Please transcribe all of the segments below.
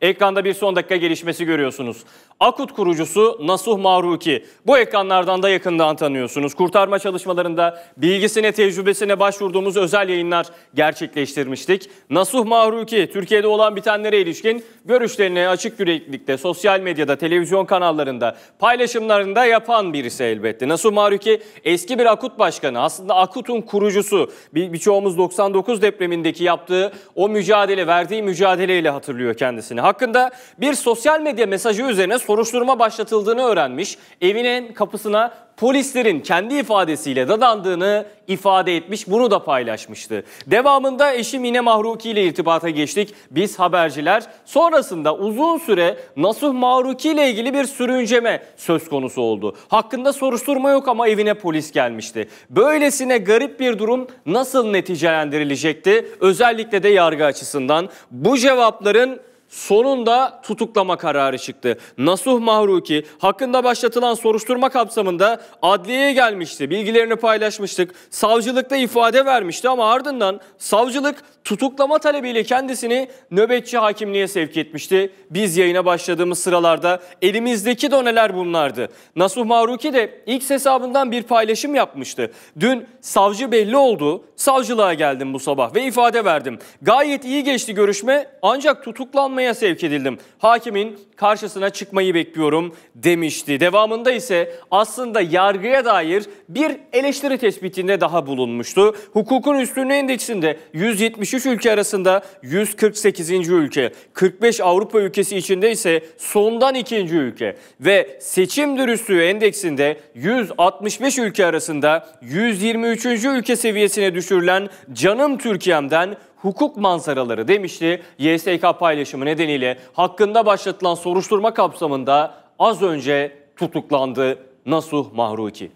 Ekranda bir son dakika gelişmesi görüyorsunuz. Akut kurucusu Nasuh Maruki. Bu ekranlardan da yakından tanıyorsunuz. Kurtarma çalışmalarında bilgisine, tecrübesine başvurduğumuz özel yayınlar gerçekleştirmiştik. Nasuh Maruki, Türkiye'de olan bitenlere ilişkin görüşlerini açık yüreklilikte, sosyal medyada, televizyon kanallarında, paylaşımlarında yapan birisi elbette. Nasuh Maruki eski bir Akut başkanı, aslında Akut'un kurucusu. Bir, birçoğumuz 99 depremindeki yaptığı o mücadele, verdiği mücadeleyle hatırlıyor kendisini hakkında bir sosyal medya mesajı üzerine soruşturma başlatıldığını öğrenmiş. Evinin kapısına polislerin kendi ifadesiyle dadandığını ifade etmiş, bunu da paylaşmıştı. Devamında eşi Mine Mahruki ile irtibata geçtik biz haberciler. Sonrasında uzun süre Nasuh Mahruki ile ilgili bir sürünceme söz konusu oldu. Hakkında soruşturma yok ama evine polis gelmişti. Böylesine garip bir durum nasıl neticelendirilecekti? Özellikle de yargı açısından bu cevapların sonunda tutuklama kararı çıktı. Nasuh Mahruki hakkında başlatılan soruşturma kapsamında adliyeye gelmişti. Bilgilerini paylaşmıştık. Savcılıkta ifade vermişti ama ardından savcılık tutuklama talebiyle kendisini nöbetçi hakimliğe sevk etmişti. Biz yayına başladığımız sıralarda elimizdeki doneler bunlardı. Nasuh Mahruki de ilk hesabından bir paylaşım yapmıştı. Dün savcı belli oldu. Savcılığa geldim bu sabah ve ifade verdim. Gayet iyi geçti görüşme ancak tutuklanma mahkemeye sevk edildim. Hakimin karşısına çıkmayı bekliyorum demişti. Devamında ise aslında yargıya dair bir eleştiri tespitinde daha bulunmuştu. Hukukun üstünlüğü endeksinde 173 ülke arasında 148. ülke, 45 Avrupa ülkesi içinde ise sondan ikinci ülke ve seçim dürüstlüğü endeksinde 165 ülke arasında 123. ülke seviyesine düşürülen Canım Türkiye'mden hukuk manzaraları demişti. YSK paylaşımı nedeniyle hakkında başlatılan soruşturma kapsamında az önce tutuklandı Nasuh Mahruki.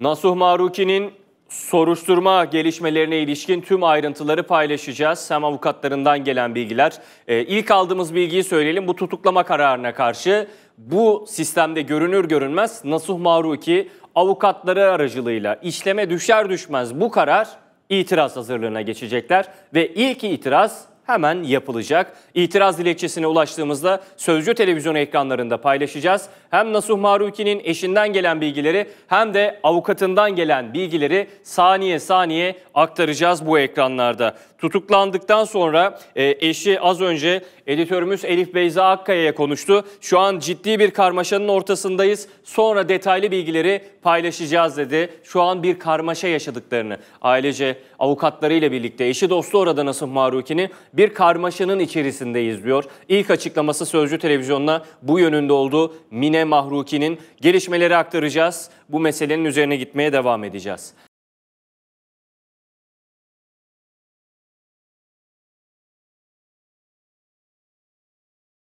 Nasuh Maruki'nin soruşturma gelişmelerine ilişkin tüm ayrıntıları paylaşacağız. Hem avukatlarından gelen bilgiler. Ee, ilk aldığımız bilgiyi söyleyelim. Bu tutuklama kararına karşı bu sistemde görünür görünmez Nasuh Maruki avukatları aracılığıyla işleme düşer düşmez bu karar itiraz hazırlığına geçecekler ve ilk itiraz hemen yapılacak. İtiraz dilekçesine ulaştığımızda Sözcü Televizyon ekranlarında paylaşacağız. Hem Nasuh Maruki'nin eşinden gelen bilgileri hem de avukatından gelen bilgileri saniye saniye aktaracağız bu ekranlarda. Tutuklandıktan sonra e, eşi az önce editörümüz Elif Beyza Akkaya'ya konuştu. Şu an ciddi bir karmaşanın ortasındayız. Sonra detaylı bilgileri paylaşacağız dedi. Şu an bir karmaşa yaşadıklarını ailece avukatlarıyla birlikte eşi dostu orada Nasıl Maruki'nin bir karmaşanın içerisindeyiz diyor. İlk açıklaması Sözcü Televizyonu'na bu yönünde oldu. Mine Mahruki'nin gelişmeleri aktaracağız. Bu meselenin üzerine gitmeye devam edeceğiz.